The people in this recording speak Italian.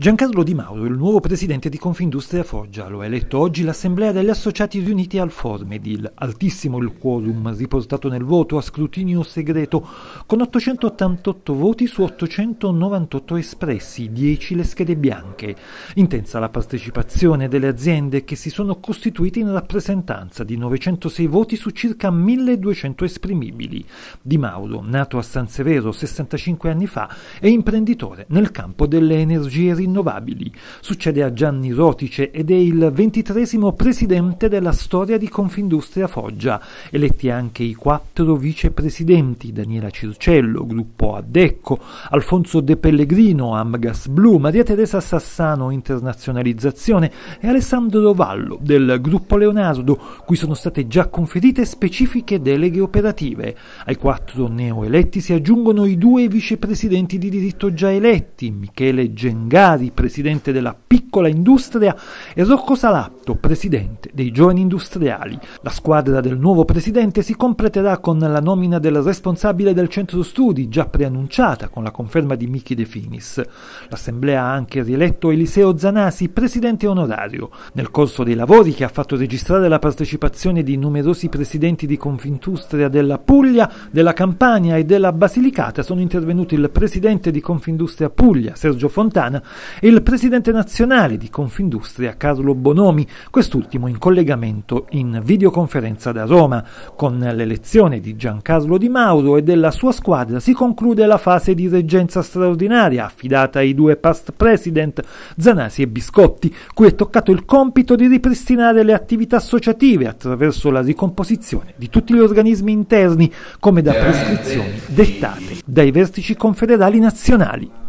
Giancarlo Di Mauro, il nuovo presidente di Confindustria Foggia, lo ha eletto oggi l'Assemblea degli Associati riuniti al Formedil. Altissimo il quorum riportato nel voto a scrutinio segreto, con 888 voti su 898 espressi, 10 le schede bianche. Intensa la partecipazione delle aziende che si sono costituite in rappresentanza di 906 voti su circa 1200 esprimibili. Di Mauro, nato a San Severo 65 anni fa, è imprenditore nel campo delle energie rinnovabili rinnovabili. Succede a Gianni Rotice ed è il ventitresimo presidente della storia di Confindustria Foggia, eletti anche i quattro vicepresidenti Daniela Circello, gruppo Addecco, Alfonso De Pellegrino, Amgas Blu, Maria Teresa Sassano, Internazionalizzazione e Alessandro Vallo del gruppo Leonardo, cui sono state già conferite specifiche deleghe operative. Ai quattro neoeletti si aggiungono i due vicepresidenti di diritto già eletti, Michele Gengari Rasi, presidente della piccola industria, e Rocco Salà, eletto presidente dei giovani industriali. La squadra del nuovo presidente si completerà con la nomina del responsabile del centro studi, già preannunciata con la conferma di Michi De Finis. L'assemblea ha anche rieletto Eliseo Zanasi, presidente onorario. Nel corso dei lavori che ha fatto registrare la partecipazione di numerosi presidenti di Confindustria della Puglia, della Campania e della Basilicata sono intervenuti il presidente di Confindustria Puglia, Sergio Fontana, e il presidente nazionale di Confindustria, Carlo Bonomi, quest'ultimo in collegamento in videoconferenza da Roma. Con l'elezione di Giancarlo Di Mauro e della sua squadra si conclude la fase di reggenza straordinaria affidata ai due past president Zanasi e Biscotti, cui è toccato il compito di ripristinare le attività associative attraverso la ricomposizione di tutti gli organismi interni, come da eh, prescrizioni dettate dai vertici confederali nazionali.